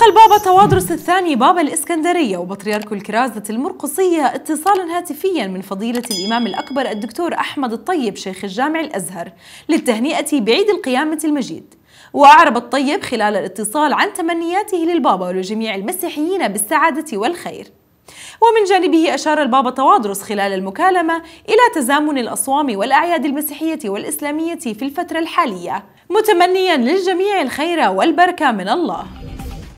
تلقى البابا تواضرس الثاني بابا الإسكندرية وبطريرك الكرازة المرقصية اتصالا هاتفيا من فضيلة الإمام الأكبر الدكتور أحمد الطيب شيخ الجامع الأزهر للتهنئة بعيد القيامة المجيد وأعرب الطيب خلال الاتصال عن تمنياته للبابا ولجميع المسيحيين بالسعادة والخير ومن جانبه أشار البابا تواضرس خلال المكالمة إلى تزامن الأصوام والأعياد المسيحية والإسلامية في الفترة الحالية متمنيا للجميع الخير والبركة من الله